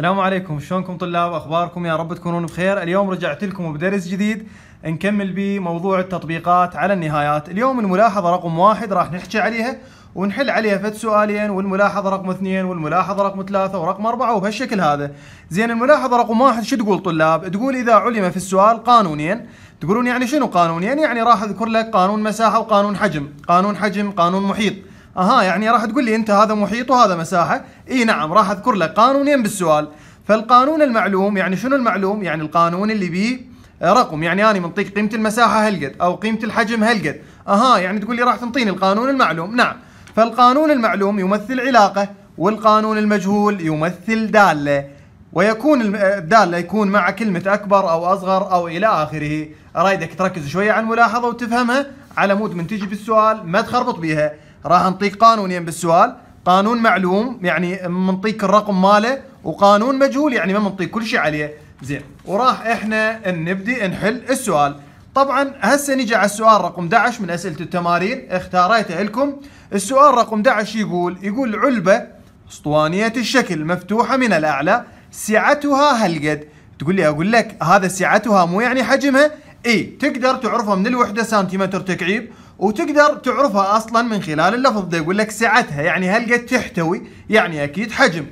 السلام عليكم شلونكم طلاب اخباركم يا رب تكونون بخير اليوم رجعت لكم بدرس جديد نكمل موضوع التطبيقات على النهايات اليوم الملاحظة رقم واحد راح نحكي عليها ونحل عليها فد سؤالين والملاحظة رقم اثنين والملاحظة رقم ثلاثة ورقم أربعة وبهالشكل هذا زين الملاحظة رقم واحد شو تقول طلاب تقول إذا علم في السؤال قانونين تقولون يعني شنو قانونين يعني راح أذكر لك قانون مساحة وقانون حجم قانون حجم قانون محيط اها يعني راح تقول لي انت هذا محيط وهذا مساحه اي نعم راح اذكر لك قانونين بالسؤال فالقانون المعلوم يعني شنو المعلوم يعني القانون اللي بيه رقم يعني انا منطيك قيمه المساحه هالقد او قيمه الحجم هالقد اها يعني تقول لي راح تنطيني القانون المعلوم نعم فالقانون المعلوم يمثل علاقه والقانون المجهول يمثل داله ويكون الداله يكون مع كلمه اكبر او اصغر او الى اخره رايدك تركز شويه على الملاحظه وتفهمها على مود من تجي بالسؤال ما تخربط بيها راح نعطيك قانونين بالسؤال قانون معلوم يعني منطيك الرقم ماله وقانون مجهول يعني ما منطيك كل شيء عليه زين وراح احنا نبدي نحل السؤال طبعا هسه نجي على السؤال رقم 11 من اسئله التمارين اختاريته لكم السؤال رقم 11 يقول يقول علبه اسطوانيه الشكل مفتوحه من الاعلى سعتها هالقد تقول لي اقول لك هذا سعتها مو يعني حجمها اي تقدر تعرفها من الوحده سنتيمتر تكعيب وتقدر تعرفها اصلا من خلال اللفظ ده يقول لك سعتها يعني هل قد تحتوي يعني اكيد حجم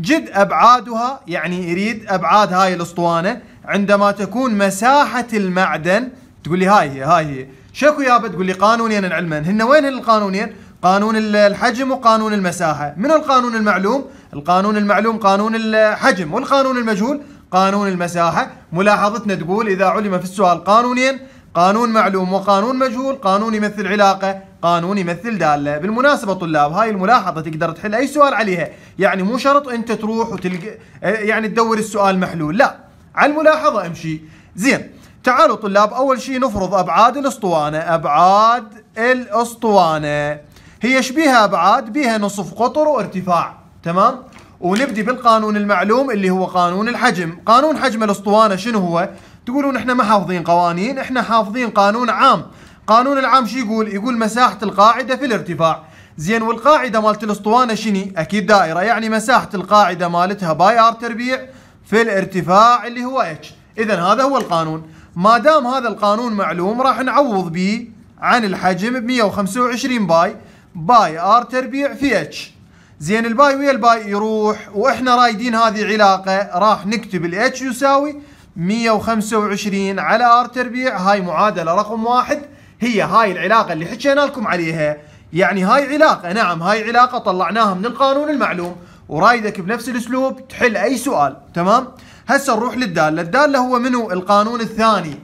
جد ابعادها يعني يريد ابعاد هاي الاسطوانه عندما تكون مساحه المعدن تقول لي هاي هي هاي هي شكو يابا تقول لي قانونين علما هن وين القانونين قانون الحجم وقانون المساحه من القانون المعلوم القانون المعلوم قانون الحجم والقانون المجهول قانون المساحه ملاحظتنا تقول اذا علم في السؤال قانونين قانون معلوم وقانون مجهول قانون يمثل علاقة قانون يمثل دالة بالمناسبة طلاب هاي الملاحظة تقدر تحل أي سؤال عليها يعني مو شرط أنت تروح وتلقى آه، يعني تدور السؤال محلول لا على الملاحظة امشي زين تعالوا طلاب أول شيء نفرض أبعاد الأسطوانة أبعاد الأسطوانة هي شبيها أبعاد بها نصف قطر وارتفاع تمام ونبدي بالقانون المعلوم اللي هو قانون الحجم قانون حجم الأسطوانة شنو هو تقولون احنا ما حافظين قوانين احنا حافظين قانون عام قانون العام شو يقول يقول مساحة القاعدة في الارتفاع زين والقاعدة مالت الاسطوانة شني اكيد دائرة يعني مساحة القاعدة مالتها باي ار تربيع في الارتفاع اللي هو اتش اذا هذا هو القانون ما دام هذا القانون معلوم راح نعوض به عن الحجم ب 125 باي باي ار تربيع في اتش زين الباي ويا الباي يروح واحنا رايدين هذه علاقه راح نكتب الاتش يساوي 125 على ار تربيع هاي معادله رقم واحد هي هاي العلاقه اللي حكينا لكم عليها يعني هاي علاقه نعم هاي علاقه طلعناها من القانون المعلوم ورايدك بنفس الاسلوب تحل اي سؤال تمام هسه نروح للداله الداله هو منو القانون الثاني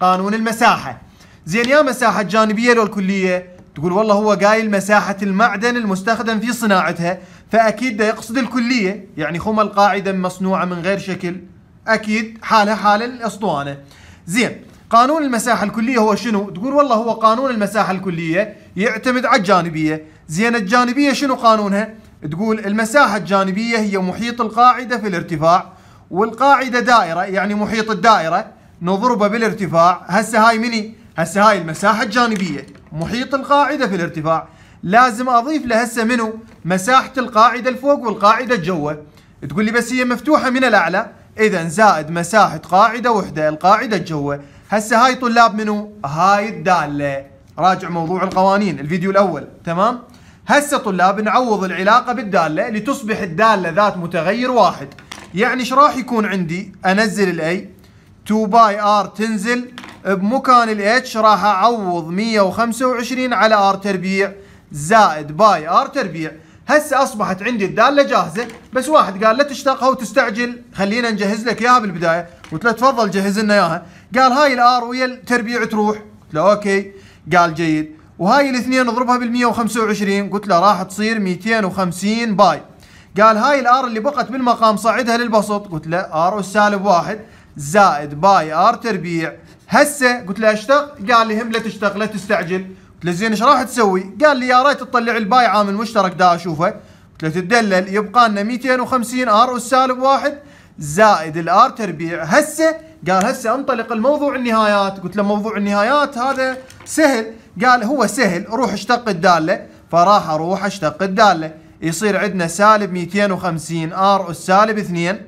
قانون المساحه زين يا مساحه جانبيه لو الكليه تقول والله هو قايل مساحه المعدن المستخدم في صناعتها فاكيد ده يقصد الكليه يعني خم القاعده مصنوعه من غير شكل اكيد حاله حال الاسطوانه زين قانون المساحه الكليه هو شنو تقول والله هو قانون المساحه الكليه يعتمد على الجانبيه زين الجانبيه شنو قانونها تقول المساحه الجانبيه هي محيط القاعده في الارتفاع والقاعده دائره يعني محيط الدائره نضربه بالارتفاع هسه هاي مني هسه هاي المساحه الجانبيه محيط القاعده في الارتفاع لازم اضيف له هسه منو مساحه القاعده الفوق والقاعده الجوه تقول لي بس هي مفتوحه من الاعلى اذا زائد مساحه قاعده وحده القاعده جوا هسه هاي طلاب منو هاي الداله راجع موضوع القوانين الفيديو الاول تمام هسه طلاب نعوض العلاقه بالداله لتصبح الداله ذات متغير واحد يعني ايش راح يكون عندي انزل الاي 2 باي ار تنزل بمكان الاتش راح اعوض 125 على ار تربيع زائد باي ار تربيع هسه اصبحت عندي الداله جاهزه بس واحد قال لا تشتاقها وتستعجل خلينا نجهز لك اياها بالبدايه قلت له تفضل جهز لنا اياها قال هاي الار ويا التربيع تروح قلت له اوكي قال جيد وهاي الاثنين اضربها بال 125 قلت له راح تصير 250 باي قال هاي الار اللي بقت بالمقام صعدها للبسط قلت له ار سالب واحد زائد باي ار تربيع هسه قلت له اشتق قال لي هم لا تشتق لا تستعجل قلت زين ايش راح تسوي؟ قال لي يا ريت تطلع الباي عامل مشترك دا اشوفه قلت له تدلل يبقى لنا 250 ار والسالب واحد زائد الار تربيع هسه قال هسه انطلق الموضوع النهايات قلت له موضوع النهايات هذا سهل قال هو سهل روح اشتق الداله فراح اروح اشتق الداله يصير عندنا سالب 250 ار والسالب 2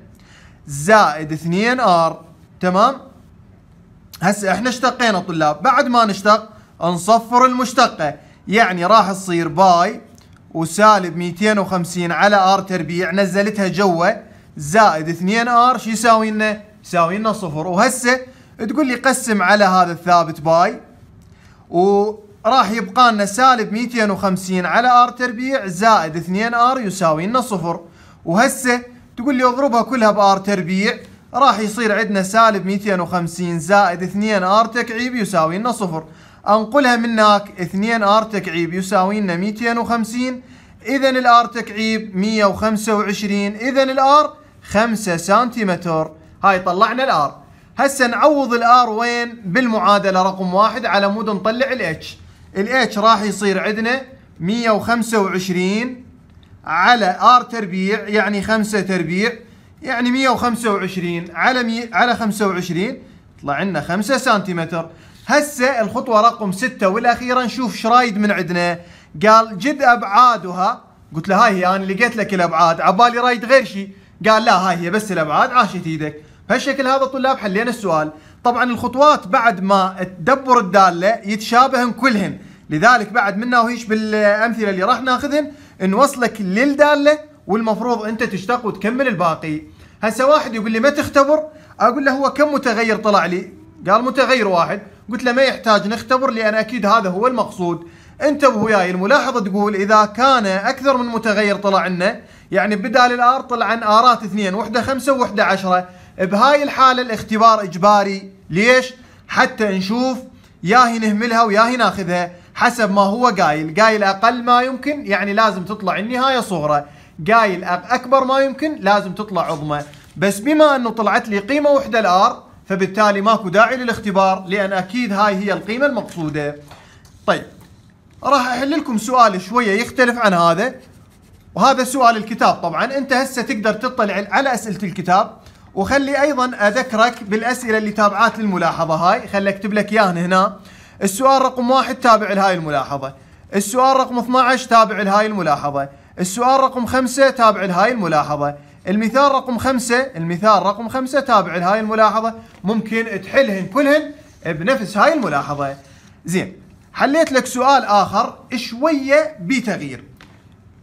زائد 2 ار تمام هسه احنا اشتقينا طلاب بعد ما نشتق نصفر المشتقة يعني راح تصير باي وسالب 250 على ار تربيع نزلتها جوا زائد 2 ار شو يساوي لنا؟ يساوي لنا صفر وهسه تقول لي قسم على هذا الثابت باي وراح يبقى لنا سالب 250 على ار تربيع زائد 2 ار يساوي لنا صفر وهسه تقول لي اضربها كلها بار تربيع راح يصير عندنا سالب 250 زائد 2 ار تكعيب يساوي لنا صفر انقلها من هناك 2 ار تكعيب يساوي لنا 250 اذا الار تكعيب 125 اذا الار 5 سنتيمتر هاي طلعنا الار هسه نعوض الار وين بالمعادله رقم واحد على مود نطلع الاتش الاتش راح يصير عندنا 125 على ار تربيع يعني 5 تربيع يعني 125 على مي على 25 طلع لنا 5 سنتيمتر هسه الخطوه رقم ستة والاخيره نشوف شرايد من عندنا قال جد ابعادها قلت له هاي هي انا لقيت لك الابعاد عبالي رايد غير شيء قال لا هاي هي بس الابعاد عاشت ايدك بهالشكل هذا طلاب حلينا السؤال طبعا الخطوات بعد ما تدبر الداله يتشابهن كلهن لذلك بعد منا وهيش بالامثله اللي راح ناخذهن نوصلك للداله والمفروض انت تشتق وتكمل الباقي هسه واحد يقول لي ما تختبر اقول له هو كم متغير طلع لي قال متغير واحد قلت له ما يحتاج نختبر لان اكيد هذا هو المقصود انتبهوا وياي الملاحظه تقول اذا كان اكثر من متغير طلع لنا يعني بدال الار طلع عن ارات اثنين وحده خمسه وحده عشره بهاي الحاله الاختبار اجباري ليش؟ حتى نشوف ياهي نهملها وياهي ناخذها حسب ما هو قايل قايل اقل ما يمكن يعني لازم تطلع النهايه صغرى قايل اكبر ما يمكن لازم تطلع عظمى بس بما انه طلعت لي قيمه وحده الار فبالتالي ماكو داعي للاختبار لان اكيد هاي هي القيمه المقصوده طيب راح احل لكم سؤال شويه يختلف عن هذا وهذا سؤال الكتاب طبعا انت هسه تقدر تطلع على اسئله الكتاب وخلي ايضا اذكرك بالاسئله اللي تابعات للملاحظه هاي خلي اكتب لك اياهن هنا السؤال رقم واحد تابع لهاي الملاحظه السؤال رقم 12 تابع لهاي الملاحظه السؤال رقم خمسة تابع لهاي الملاحظه المثال رقم خمسة المثال رقم خمسة تابع لهاي الملاحظة ممكن تحلهن كلهن بنفس هاي الملاحظة زين حليت لك سؤال آخر شوية بتغيير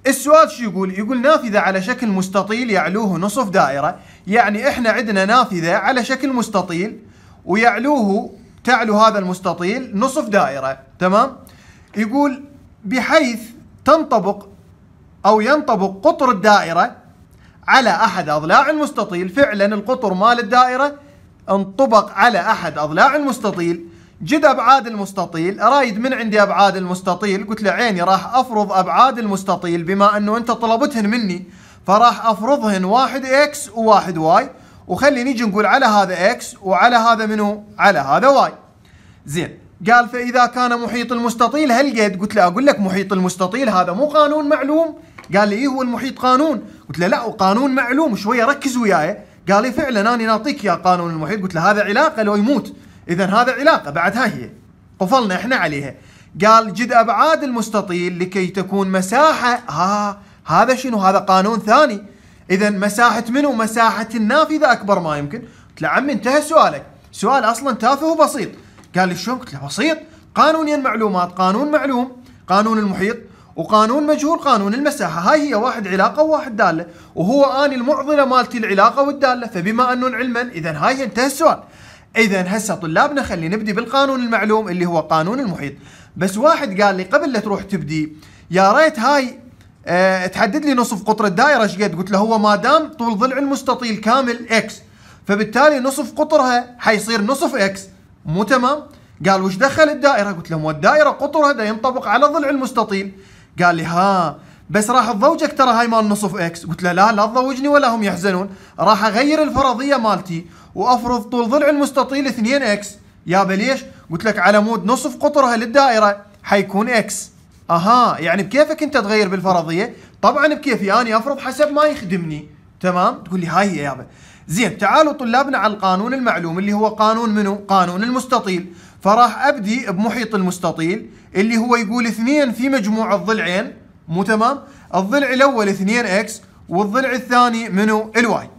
السؤال شو يقول يقول نافذة على شكل مستطيل يعلوه نصف دائرة يعني احنا عندنا نافذة على شكل مستطيل ويعلوه تعلو هذا المستطيل نصف دائرة تمام يقول بحيث تنطبق أو ينطبق قطر الدائرة على أحد أضلاع المستطيل فعلا القطر مال الدائرة انطبق على أحد أضلاع المستطيل جد أبعاد المستطيل أرايد من عندي أبعاد المستطيل قلت له عيني راح أفرض أبعاد المستطيل بما أنه أنت طلبتهن مني فراح أفرضهن واحد إكس وواحد واي وخلي نيجي نقول على هذا إكس وعلى هذا منو على هذا واي زين قال فإذا كان محيط المستطيل هل قد قلت له أقول لك محيط المستطيل هذا مو قانون معلوم قال لي إيه هو المحيط قانون قلت له لا وقانون معلوم شويه ركز وياي قال لي فعلا انا نعطيك يا قانون المحيط قلت له هذا علاقه لو يموت اذا هذا علاقه بعد ها هي قفلنا احنا عليها قال جد ابعاد المستطيل لكي تكون مساحه ها هذا شنو هذا قانون ثاني اذا مساحه منو مساحه النافذه اكبر ما يمكن قلت له عمي انتهى سؤالك سؤال اصلا تافه وبسيط قال لي شلون قلت له بسيط قانونيا معلومات قانون معلوم قانون المحيط وقانون مجهول قانون المساحه هاي هي واحد علاقه وواحد داله وهو اني المعضله مالتي العلاقه والداله فبما انه علما اذا هاي انتهى السؤال اذا هسه طلابنا خلينا نبدي بالقانون المعلوم اللي هو قانون المحيط بس واحد قال لي قبل لا تروح تبدي يا ريت هاي أه تحدد لي نصف قطر الدائره ايش قد قلت له هو ما دام طول ضلع المستطيل كامل اكس فبالتالي نصف قطرها حيصير نصف اكس مو تمام قال وش دخل الدائره قلت له مو الدائره قطرها ده ينطبق على ضلع المستطيل قال لي ها بس راح تضوجك ترى هاي مال نصف اكس قلت له لا لا تضوجني ولا هم يحزنون راح اغير الفرضيه مالتي وافرض طول ضلع المستطيل 2 اكس يابا ليش قلت لك على مود نصف قطرها للدائره حيكون اكس اها يعني بكيفك انت تغير بالفرضيه طبعا بكيفي اني افرض حسب ما يخدمني تمام تقول لي هاي هي يابا زين تعالوا طلابنا على القانون المعلوم اللي هو قانون منو قانون المستطيل فراح ابدي بمحيط المستطيل اللي هو يقول اثنين في مجموع الضلعين مو تمام الضلع الاول 2 اكس والضلع الثاني منو الواي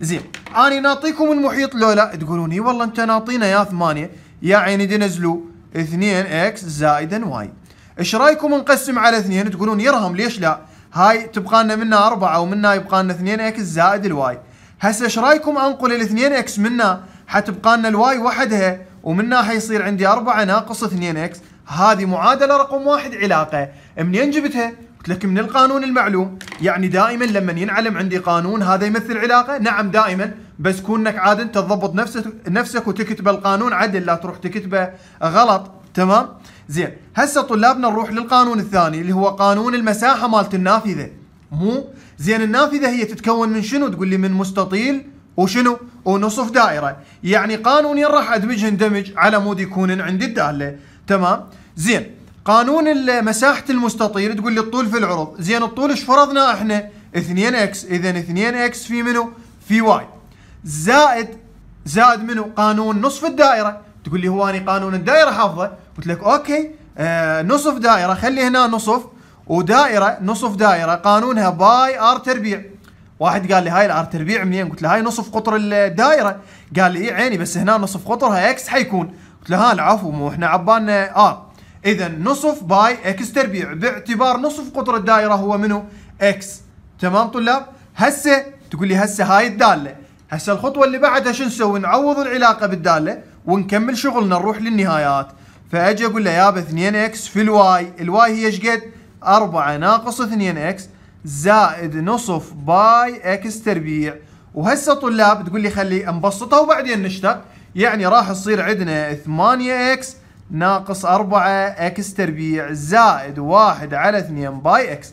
زين اني نعطيكم المحيط لو لا تقولون اي والله انت ناطينا يا ثمانية يا عيني دنزلوا 2 اكس زائدا واي ايش رايكم نقسم على اثنين تقولون يرهم ليش لا هاي تبقى لنا منها أربعة ومنها يبقى لنا 2 اكس زائد الواي هسه ايش رايكم انقل ال 2 اكس منها حتبقى لنا الواي وحدها ومن ناحيه يصير عندي 4 ناقص 2 اكس هذه معادله رقم واحد علاقه منين جبتها؟ قلت لك من القانون المعلوم يعني دائما لما ينعلم عندي قانون هذا يمثل علاقه نعم دائما بس كونك انت تضبط نفسك نفسك وتكتب القانون عدل لا تروح تكتبه غلط تمام زين هسه طلابنا نروح للقانون الثاني اللي هو قانون المساحه مالت النافذه مو زين النافذه هي تتكون من شنو تقول لي من مستطيل وشنو؟ ونصف دائرة يعني قانونيا راح ادمج اندمج على مود يكون عندي الدالة تمام؟ زين قانون مساحة المستطيل تقول لي الطول في العرض زين الطول ايش فرضنا احنا؟ 2 اكس اذا 2 اكس في منو؟ في واي زائد زائد منو؟ قانون نصف الدائرة تقول لي هو اني قانون الدائرة حافظه قلت لك اوكي آه نصف دائرة خلي هنا نصف ودائرة نصف دائرة قانونها باي ار تربيع واحد قال لي هاي الار تربيع منين؟ قلت له هاي نصف قطر الدائره قال لي اي عيني بس هنا نصف قطرها اكس حيكون قلت له ها العفو مو احنا عبالنا ار آه. اذا نصف باي اكس تربيع باعتبار نصف قطر الدائره هو منو؟ اكس تمام طلاب؟ هسه تقول لي هسه هاي الداله هسه الخطوه اللي بعدها شو نسوي؟ نعوض العلاقه بالداله ونكمل شغلنا نروح للنهايات فاجي اقول له يابا 2 اكس في الواي، الواي هي ايش قد؟ 4 ناقص 2 اكس زائد نصف باي اكس تربيع وهسه طلاب تقول لي خلي نبسطها وبعدين نشتق يعني راح تصير عندنا 8 اكس ناقص 4 اكس تربيع زائد 1 على 2 باي اكس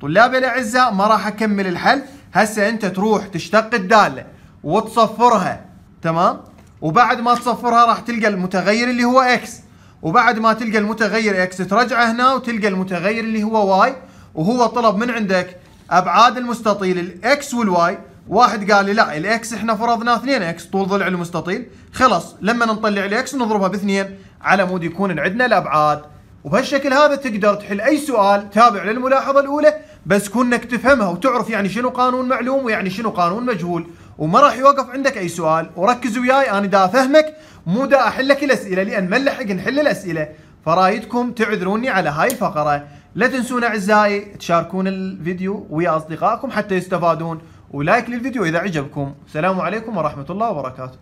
طلابي الاعزاء ما راح اكمل الحل هسه انت تروح تشتق الداله وتصفرها تمام وبعد ما تصفرها راح تلقى المتغير اللي هو اكس وبعد ما تلقى المتغير اكس ترجعه هنا وتلقى المتغير اللي هو واي وهو طلب من عندك ابعاد المستطيل الاكس والواي واحد قال لي لا الاكس احنا فرضناه 2 اكس طول ضلع المستطيل خلاص لما نطلع الاكس نضربها باثنين على مود يكون عندنا الابعاد وبهالشكل هذا تقدر تحل اي سؤال تابع للملاحظه الاولى بس كونك تفهمها وتعرف يعني شنو قانون معلوم ويعني شنو قانون مجهول وما راح يوقف عندك اي سؤال وركز وياي انا دا افهمك مو دا احل لك الاسئله لان ما نلحق نحل الاسئله فرايدكم تعذروني على هاي الفقره لا تنسون اعزائي تشاركون الفيديو ويا اصدقائكم حتى يستفادون ولايك للفيديو اذا عجبكم السلام عليكم ورحمه الله وبركاته